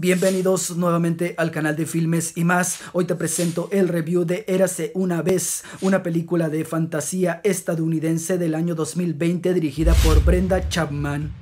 Bienvenidos nuevamente al canal de Filmes y más. Hoy te presento el review de Érase una vez, una película de fantasía estadounidense del año 2020 dirigida por Brenda Chapman.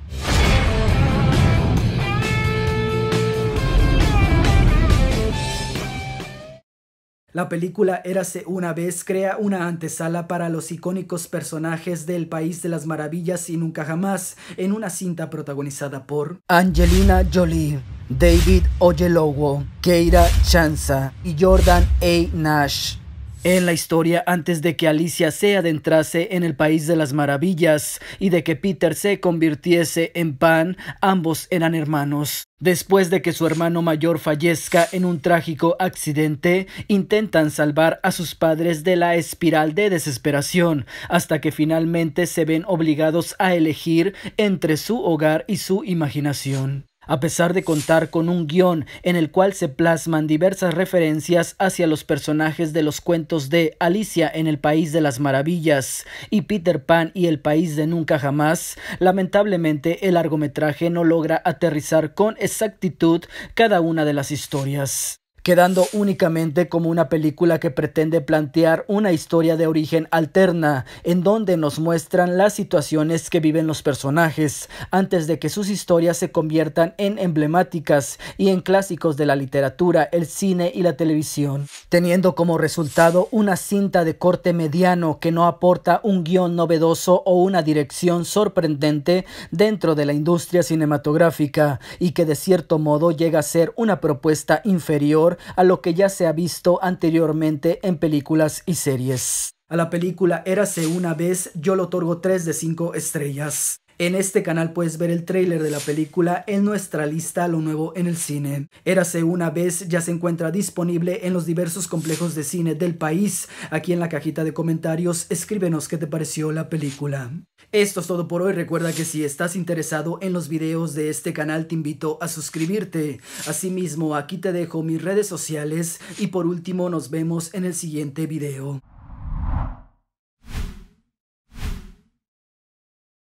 La película Érase una vez crea una antesala para los icónicos personajes del País de las Maravillas y Nunca Jamás en una cinta protagonizada por Angelina Jolie. David Oyelowo, Keira Chanza y Jordan A. Nash. En la historia, antes de que Alicia se adentrase en el País de las Maravillas y de que Peter se convirtiese en Pan, ambos eran hermanos. Después de que su hermano mayor fallezca en un trágico accidente, intentan salvar a sus padres de la espiral de desesperación, hasta que finalmente se ven obligados a elegir entre su hogar y su imaginación. A pesar de contar con un guión en el cual se plasman diversas referencias hacia los personajes de los cuentos de Alicia en el País de las Maravillas y Peter Pan y el País de Nunca Jamás, lamentablemente el largometraje no logra aterrizar con exactitud cada una de las historias quedando únicamente como una película que pretende plantear una historia de origen alterna, en donde nos muestran las situaciones que viven los personajes, antes de que sus historias se conviertan en emblemáticas y en clásicos de la literatura, el cine y la televisión, teniendo como resultado una cinta de corte mediano que no aporta un guión novedoso o una dirección sorprendente dentro de la industria cinematográfica y que de cierto modo llega a ser una propuesta inferior a lo que ya se ha visto anteriormente en películas y series. A la película Érase una vez yo le otorgo 3 de 5 estrellas. En este canal puedes ver el tráiler de la película en nuestra lista Lo Nuevo en el Cine. Érase una vez ya se encuentra disponible en los diversos complejos de cine del país. Aquí en la cajita de comentarios escríbenos qué te pareció la película. Esto es todo por hoy. Recuerda que si estás interesado en los videos de este canal te invito a suscribirte. Asimismo, aquí te dejo mis redes sociales y por último nos vemos en el siguiente video.